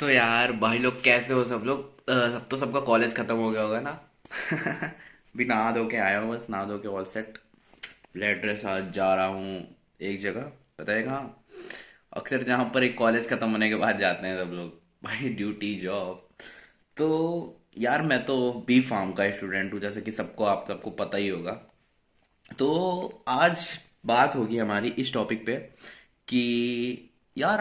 तो यार भाई लोग कैसे हो सब लोग सब तो सबका कॉलेज खत्म हो गया होगा ना भी नहा धो के आया हूँ बस नहा धो के ऑल सेट ब्लड ड्रेस आज जा रहा हूँ एक जगह पता है कहाँ अक्सर जहाँ पर एक कॉलेज खत्म होने के बाद जाते हैं सब लोग भाई ड्यूटी जॉब तो यार मैं तो बी फार्म का स्टूडेंट हूँ जैसे कि सबको आप सबको पता ही होगा तो आज बात होगी हमारी इस टॉपिक पे कि यार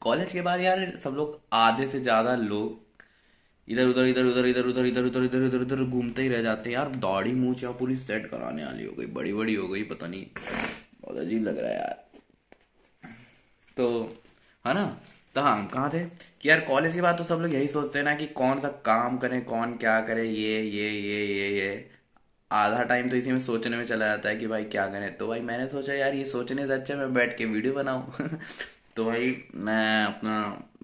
कॉलेज के बाद यार सब लोग आधे से ज़्यादा लोग इधर उधर इधर उधर इधर उधर इधर उधर इधर उधर उधर घूमते ही रह जाते हैं यार दाढ़ी मूछ यार पूरी सेट कराने वाली हो गई बड़ी बड़ी हो गई पता नहीं बहुत अजीब लग रहा है यार तो है ना तो हम हाँ, कहाँ थे कि यार कॉलेज के बाद तो सब लोग यही सोचते हैं ना कि कौन सा काम करें कौन क्या करे ये ये ये ये ये आधा टाइम तो इसी में सोचने में चला जाता है कि भाई क्या करें तो भाई मैंने सोचा यार ये सोचने से अच्छा मैं बैठ के वीडियो बनाऊँ तो भाई मैं अपना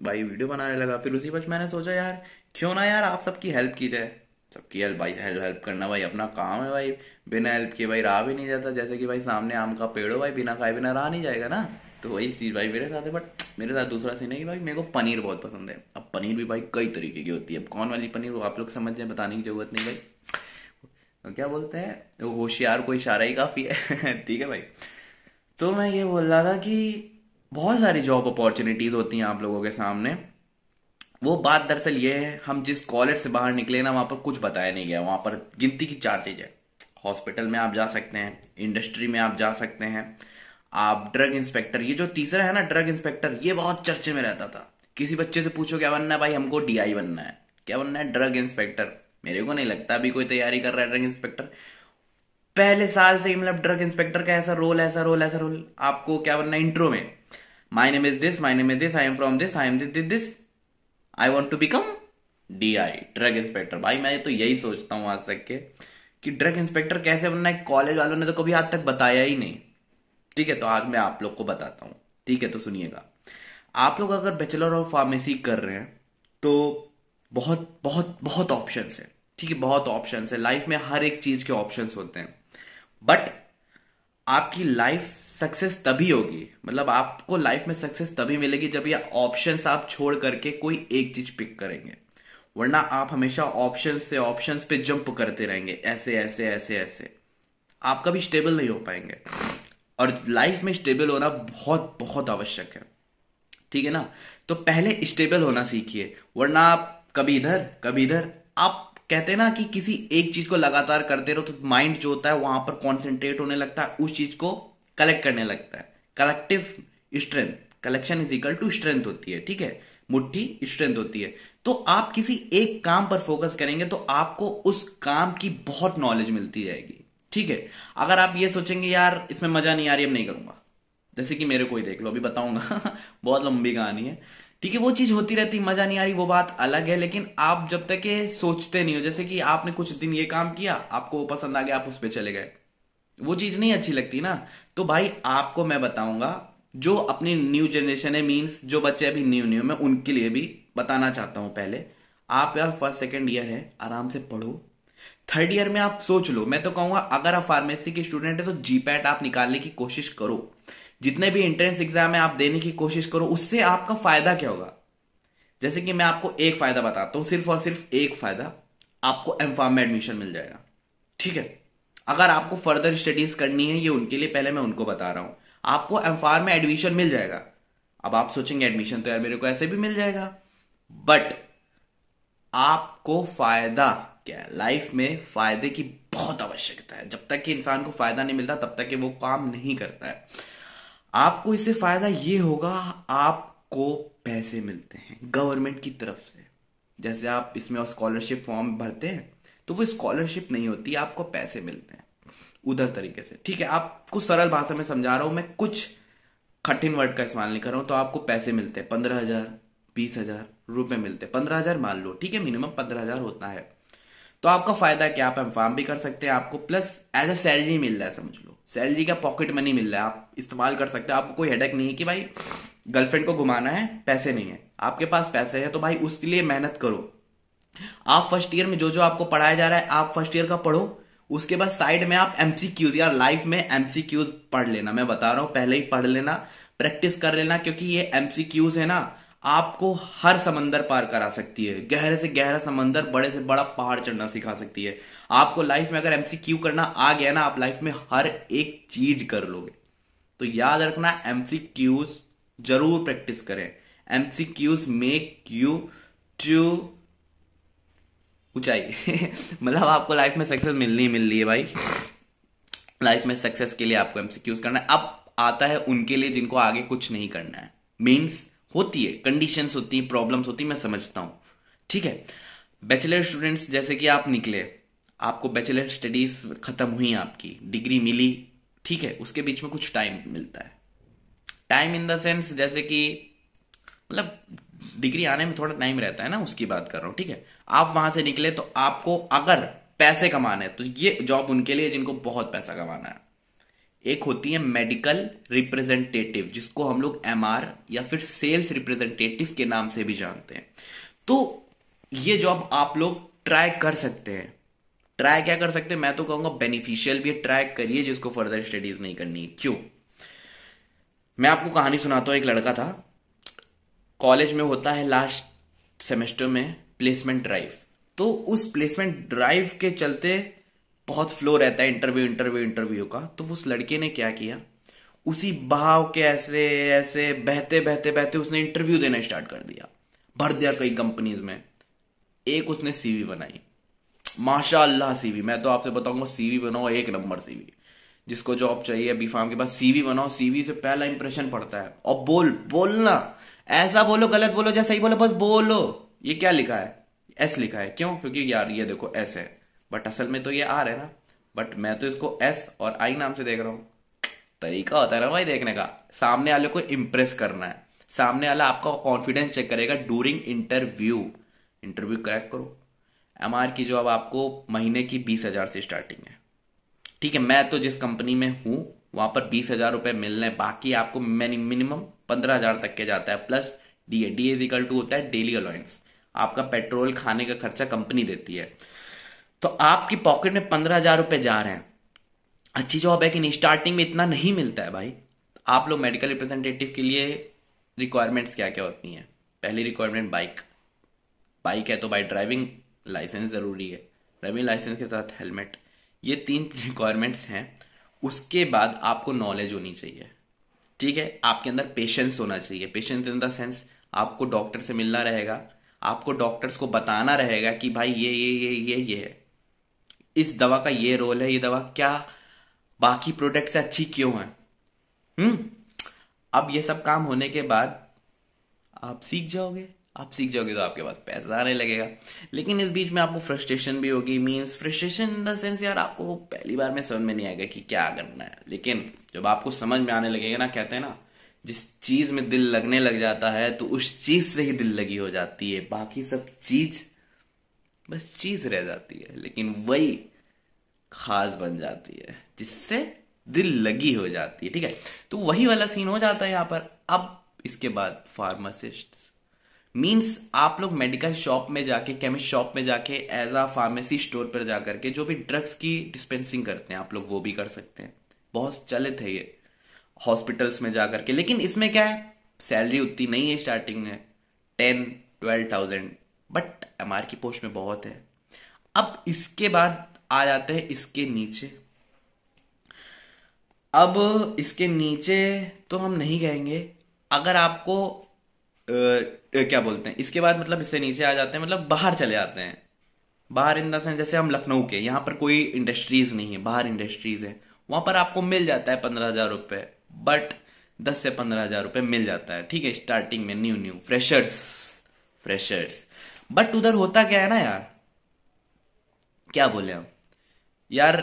भाई वीडियो बनाने लगा फिर उसी वक्त मैंने सोचा यार क्यों ना यार आप सबकी हेल्प की जाए सबकी हेल्प भाई हेल्प हेल्प करना भाई अपना काम है भाई बिना हेल्प के भाई रहा भी नहीं जाता जैसे कि भाई सामने आम का पेड़ हो भाई बिना खाए बिना रहा नहीं जाएगा ना तो वही चीज़ भाई मेरे साथ है बट मेरे साथ दूसरा सीन है कि भाई मेरे को पनीर बहुत पसंद है अब पनीर भी भाई कई तरीके की होती है अब कौन वाली पनीर वो आप लोग समझ जाए बताने की जरूरत नहीं भाई तो क्या बोलते हैं वो होशियार को इशारा ही काफ़ी है ठीक है भाई तो मैं ये बोल रहा था कि बहुत सारी जॉब अपॉर्चुनिटीज होती हैं आप लोगों के सामने वो बात दरअसल ये है हम जिस कॉलेज से बाहर निकले ना वहां पर कुछ बताया नहीं गया वहां पर गिनती की चार चीजें हॉस्पिटल में आप जा सकते हैं इंडस्ट्री में आप जा सकते हैं आप ड्रग इंस्पेक्टर ये जो तीसरा है ना ड्रग इंस्पेक्टर ये बहुत चर्चे में रहता था किसी बच्चे से पूछो क्या बनना है भाई हमको डीआई बनना है क्या बनना है ड्रग इंस्पेक्टर मेरे को नहीं लगता अभी कोई तैयारी कर रहा है ड्रग इंस्पेक्टर पहले साल से मतलब ड्रग इंस्पेक्टर का ऐसा रोल ऐसा रोल ऐसा रोल आपको क्या बनना है इंट्रो में my name is this, my name is this, I am from this, I am this, this, I want to become D I drug inspector भाई मैं तो यही सोचता हूँ आज तक के कि ड्रग इंस्पेक्टर कैसे बनना है कॉलेज वालों ने तो कभी आज तक बताया ही नहीं ठीक है तो आज मैं आप लोग को बताता हूँ ठीक है तो सुनिएगा आप लोग अगर बैचलर ऑफ फार्मेसी कर रहे हैं तो बहुत बहुत बहुत ऑप्शन है ठीक है बहुत ऑप्शन है लाइफ में हर एक चीज के ऑप्शन होते हैं बट आपकी लाइफ सक्सेस तभी होगी मतलब आपको लाइफ में सक्सेस तभी मिलेगी जब ये ऑप्शन आप छोड़ करके कोई एक चीज पिक करेंगे वरना आप हमेशा ऑप्शन से ऑप्शन पे जंप करते रहेंगे ऐसे ऐसे ऐसे ऐसे आप कभी स्टेबल नहीं हो पाएंगे और लाइफ में स्टेबल होना बहुत बहुत आवश्यक है ठीक है ना तो पहले स्टेबल होना सीखिए वरना आप कभी इधर कभी इधर आप कहते हैं ना कि किसी एक चीज को लगातार करते रहो तो माइंड जो होता है वहां पर कॉन्सेंट्रेट होने लगता है उस चीज को कलेक्ट करने लगता है collective strength collection is equal to strength होती है ठीक है मुट्ठी स्ट्रेंथ होती है तो आप किसी एक काम पर फोकस करेंगे तो आपको उस काम की बहुत नॉलेज मिलती जाएगी ठीक है अगर आप ये सोचेंगे यार इसमें मजा नहीं आ रही अब नहीं करूंगा जैसे कि मेरे को ही देख लो अभी बताऊंगा बहुत लंबी कहानी है ठीक है वो चीज होती रहती मजा नहीं आ रही वो बात अलग है लेकिन आप जब तक ये सोचते नहीं हो जैसे कि आपने कुछ दिन ये काम किया आपको वो पसंद आ गया आप उस पर चले गए वो चीज नहीं अच्छी लगती ना तो भाई आपको मैं बताऊंगा जो अपनी न्यू जनरेशन है मीन्स जो बच्चे अभी न्यू न्यू में उनके लिए भी बताना चाहता हूं पहले आप यार फर्स्ट सेकेंड ईयर है आराम से पढ़ो थर्ड ईयर में आप सोच लो मैं तो कहूंगा अगर आप फार्मेसी के स्टूडेंट है तो जीपैट आप निकालने की कोशिश करो जितने भी एंट्रेंस एग्जाम है आप देने की कोशिश करो उससे आपका फायदा क्या होगा जैसे कि मैं आपको एक फायदा बताता हूं सिर्फ और सिर्फ एक फायदा आपको एम फार्म में एडमिशन मिल जाएगा ठीक है अगर आपको फर्दर स्टडीज करनी है ये उनके लिए पहले मैं उनको बता रहा हूं आपको एम में एडमिशन मिल जाएगा अब आप सोचेंगे एडमिशन तो यार मेरे को ऐसे भी मिल जाएगा बट आपको फायदा क्या है लाइफ में फायदे की बहुत आवश्यकता है जब तक कि इंसान को फायदा नहीं मिलता तब तक कि वो काम नहीं करता है आपको इससे फायदा ये होगा आपको पैसे मिलते हैं गवर्नमेंट की तरफ से जैसे आप इसमें स्कॉलरशिप फॉर्म भरते हैं तो वो स्कॉलरशिप नहीं होती आपको पैसे मिलते हैं उधर तरीके से ठीक है आपको सरल भाषा में समझा रहा हूं मैं कुछ कठिन वर्ड का इस्तेमाल नहीं कर रहा हूं तो आपको पैसे मिलते हैं पंद्रह हजार बीस हजार रुपए मिलते हैं पंद्रह हजार मान लो ठीक है मिनिमम पंद्रह हजार होता है तो आपका फायदा है कि आप एम भी कर सकते हैं आपको प्लस एज अ सैलरी मिल रहा है समझ लो सैलरी का पॉकेट मनी मिल रहा है आप इस्तेमाल कर सकते हैं आपको कोई हेडेक नहीं है कि भाई गर्लफ्रेंड को घुमाना है पैसे नहीं है आपके पास पैसे है तो भाई उसके लिए मेहनत करो आप फर्स्ट ईयर में जो जो आपको पढ़ाया जा रहा है आप फर्स्ट ईयर का पढ़ो उसके बाद साइड में आप एमसीक्यूज यार लाइफ में एमसीक्यूज पढ़ लेना मैं बता रहा हूं पहले ही पढ़ लेना प्रैक्टिस कर लेना क्योंकि ये एमसीक्यूज है ना आपको हर समंदर पार करा सकती है गहरे से गहरा समंदर बड़े से बड़ा पहाड़ चढ़ना सिखा सकती है आपको लाइफ में अगर एमसीक्यू करना आ गया ना आप लाइफ में हर एक चीज कर लोगे तो याद रखना एमसीक्यूज जरूर प्रैक्टिस करें एमसीक्यूज मेक यू टू ऊंचाई मतलब आपको लाइफ में सक्सेस मिलनी ही मिलनी है भाई लाइफ में सक्सेस के लिए आपको एमसीक्यूज करना है अब आता है उनके लिए जिनको आगे कुछ नहीं करना है मीन्स होती है कंडीशन होती है प्रॉब्लम होती है मैं समझता हूं ठीक है बैचलर स्टूडेंट्स जैसे कि आप निकले आपको बैचलर स्टडीज खत्म हुई आपकी डिग्री मिली ठीक है उसके बीच में कुछ टाइम मिलता है टाइम इन द सेंस जैसे कि मतलब डिग्री आने में थोड़ा टाइम रहता है ना उसकी बात कर रहा हूँ ठीक है आप वहां से निकले तो आपको अगर पैसे कमाने हैं तो ये जॉब उनके लिए जिनको बहुत पैसा कमाना है एक होती है मेडिकल रिप्रेजेंटेटिव जिसको हम लोग एम या फिर सेल्स रिप्रेजेंटेटिव के नाम से भी जानते हैं तो ये जॉब आप लोग ट्राई कर सकते हैं ट्राई क्या कर सकते हैं मैं तो कहूंगा बेनिफिशियल भी ट्राई करिए जिसको फर्दर स्टडीज नहीं करनी क्यों मैं आपको कहानी सुनाता हूं एक लड़का था कॉलेज में होता है लास्ट सेमेस्टर में प्लेसमेंट ड्राइव तो उस प्लेसमेंट ड्राइव के चलते बहुत फ्लो रहता है इंटरव्यू इंटरव्यू इंटरव्यू का तो उस लड़के ने क्या किया उसी बहाव के ऐसे ऐसे बहते बहते बहते उसने इंटरव्यू देना स्टार्ट कर दिया भर दिया कई कंपनीज में एक उसने सीवी बनाई माशा सीवी मैं तो आपसे बताऊंगा सीवी बनाओ एक नंबर सीवी जिसको जॉब चाहिए बी फार्म के पास सीवी बनाओ सीवी से पहला इंप्रेशन पड़ता है और बोल बोलना ऐसा बोलो गलत बोलो या सही बोलो बस बोलो ये क्या लिखा है एस लिखा है क्यों क्योंकि यार ये देखो एस है बट असल में तो ये आर है ना बट मैं तो इसको एस और आई नाम से देख रहा हूं तरीका होता है ना भाई देखने का सामने वाले को इम्प्रेस करना है सामने वाला आपका कॉन्फिडेंस चेक करेगा डूरिंग इंटरव्यू इंटरव्यू क्रैक करो एम की जॉब आपको महीने की बीस हजार से स्टार्टिंग है ठीक है मैं तो जिस कंपनी में हूं वहां पर बीस हजार रुपए मिलने बाकी आपको मिनिमम पंद्रह हजार तक के जाता है plus DA DA equal to होता है डेली अलाउंस आपका पेट्रोल खाने का खर्चा कंपनी देती है तो आपकी पॉकेट में पंद्रह हजार रुपए जा रहे हैं अच्छी जॉब है कि नहीं स्टार्टिंग में इतना नहीं मिलता है भाई आप लोग मेडिकल रिप्रेजेंटेटिव के लिए रिक्वायरमेंट्स क्या क्या होती हैं पहली रिक्वायरमेंट बाइक बाइक है तो बाइक ड्राइविंग लाइसेंस ज़रूरी है ड्राइविंग लाइसेंस के साथ हेलमेट ये तीन रिक्वायरमेंट्स हैं उसके बाद आपको नॉलेज होनी चाहिए ठीक है आपके अंदर पेशेंस होना चाहिए पेशेंस इन द सेंस आपको डॉक्टर से मिलना रहेगा आपको डॉक्टर्स को बताना रहेगा कि भाई ये ये ये ये ये है इस दवा का ये रोल है ये दवा क्या बाकी प्रोडक्ट से अच्छी क्यों है हम्म अब ये सब काम होने के बाद आप सीख जाओगे आप सीख जाओगे तो आपके पास पैसा आने लगेगा लेकिन इस बीच में आपको फ्रस्ट्रेशन भी होगी means frustration in the sense यार आपको पहली बार में समझ में नहीं आएगा कि क्या करना है लेकिन जब आपको समझ में आने लगेगा ना कहते हैं ना जिस चीज में दिल लगने लग जाता है तो उस चीज से ही दिल लगी हो जाती है बाकी सब चीज बस चीज रह जाती है लेकिन वही खास बन जाती है जिससे दिल लगी हो जाती है ठीक है तो वही वाला सीन हो जाता है यहाँ पर अब इसके बाद फार्मासिस्ट मीन्स आप लोग मेडिकल शॉप में जाके केमिस्ट शॉप में जाके एज आ फार्मेसी स्टोर पर जाकर के जो भी ड्रग्स की डिस्पेंसिंग करते हैं आप लोग वो भी कर सकते हैं बहुत चलित है ये हॉस्पिटल्स में जाकर के लेकिन इसमें क्या है सैलरी उतनी नहीं है स्टार्टिंग में ten twelve thousand but M की पोस्ट में बहुत है अब इसके बाद आ जाते हैं इसके नीचे अब इसके नीचे तो हम नहीं कहेंगे अगर आपको क्या बोलते हैं इसके बाद मतलब इससे नीचे आ जाते हैं मतलब बाहर चले जाते हैं बाहर इन देंस जैसे हम लखनऊ के यहाँ पर कोई इंडस्ट्रीज नहीं है बाहर इंडस्ट्रीज है वहां पर आपको मिल जाता है पंद्रह हजार रुपये बट दस से पंद्रह हजार रुपये मिल जाता है ठीक है स्टार्टिंग में new new freshers freshers but उधर होता क्या है ना यार क्या बोले हम यार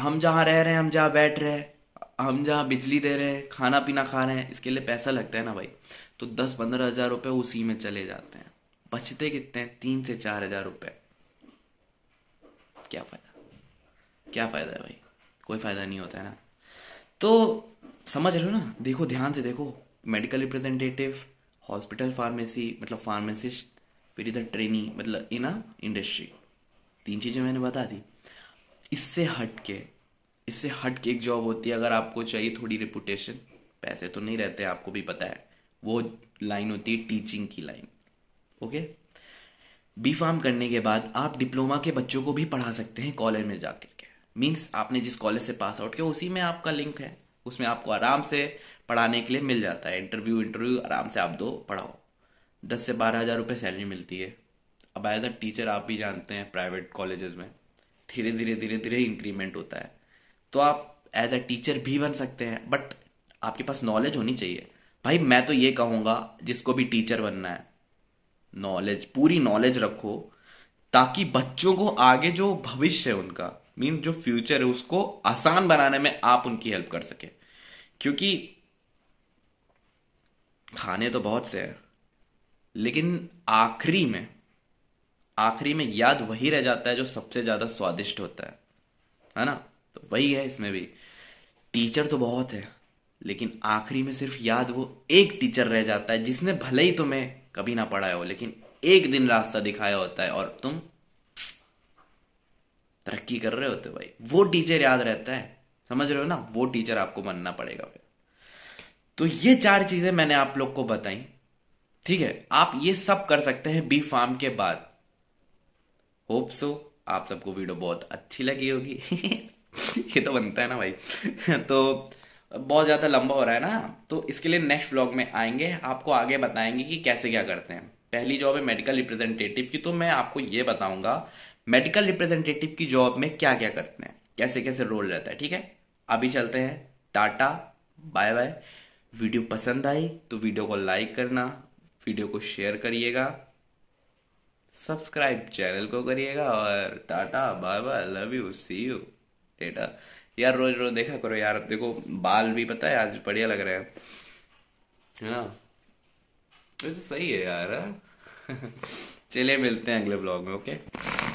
हम जहां रह रहे हैं हम जहां बैठ रहे हैं हम जहाँ बिजली दे रहे हैं खाना पीना खा रहे हैं इसके लिए पैसा लगता है ना भाई तो दस पंद्रह हजार रुपये उसी में चले जाते हैं बचते कितने हैं तीन से चार हजार रुपये क्या फायदा क्या फायदा है भाई कोई फायदा नहीं होता है ना तो समझ रहे हो ना देखो ध्यान से देखो मेडिकल रिप्रेजेंटेटिव हॉस्पिटल फार्मेसी मतलब फार्मेसिस्ट फिर इधर ट्रेनिंग मतलब इन इंडस्ट्री तीन चीज़ें मैंने बता दी इससे हट के इससे हट के एक जॉब होती है अगर आपको चाहिए थोड़ी रिपुटेशन पैसे तो नहीं रहते आपको भी पता है वो लाइन होती है टीचिंग की लाइन ओके बी फार्म करने के बाद आप डिप्लोमा के बच्चों को भी पढ़ा सकते हैं कॉलेज में जाकर के मीन्स आपने जिस कॉलेज से पास आउट किया उसी में आपका लिंक है उसमें आपको आराम से पढ़ाने के लिए मिल जाता है इंटरव्यू इंटरव्यू आराम से आप दो पढ़ाओ दस से बारह हज़ार रुपये सैलरी मिलती है अब एज अ टीचर आप भी जानते हैं प्राइवेट कॉलेजेस में धीरे धीरे धीरे धीरे इंक्रीमेंट होता है तो आप एज ए टीचर भी बन सकते हैं बट आपके पास नॉलेज होनी चाहिए भाई मैं तो ये कहूंगा जिसको भी टीचर बनना है नॉलेज पूरी नॉलेज रखो ताकि बच्चों को आगे जो भविष्य है उनका मीन जो फ्यूचर है उसको आसान बनाने में आप उनकी हेल्प कर सके क्योंकि खाने तो बहुत से हैं लेकिन आखिरी में आखिरी में याद वही रह जाता है जो सबसे ज़्यादा स्वादिष्ट होता है है ना तो वही है इसमें भी टीचर तो बहुत है लेकिन आखिरी में सिर्फ याद वो एक टीचर रह जाता है जिसने भले ही तुम्हें कभी ना पढ़ाया हो लेकिन एक दिन रास्ता दिखाया होता है और तुम तरक्की कर रहे होते हो भाई वो टीचर याद रहता है समझ रहे हो ना वो टीचर आपको बनना पड़ेगा फिर तो ये चार चीजें मैंने आप लोग को बताई ठीक है आप ये सब कर सकते हैं बी फार्म के बाद होप सो आप सबको वीडियो बहुत अच्छी लगी होगी ये तो बनता है ना भाई तो बहुत ज़्यादा लंबा हो रहा है ना तो इसके लिए नेक्स्ट व्लॉग में आएंगे आपको आगे बताएंगे कि कैसे क्या करते हैं पहली जॉब है मेडिकल रिप्रेजेंटेटिव की तो मैं आपको ये बताऊंगा मेडिकल रिप्रेजेंटेटिव की जॉब में क्या क्या करते हैं कैसे कैसे रोल रहता है ठीक है अभी चलते हैं टाटा बाय बाय वीडियो पसंद आई तो वीडियो को लाइक करना वीडियो को शेयर करिएगा सब्सक्राइब चैनल को करिएगा और tata bye bye love you see you डेटा यार रोज रोज देखा करो यार अब देखो बाल भी पता है आज बढ़िया लग रहा है है ना वैसे सही है यार चलिए मिलते हैं अगले ब्लॉग में ओके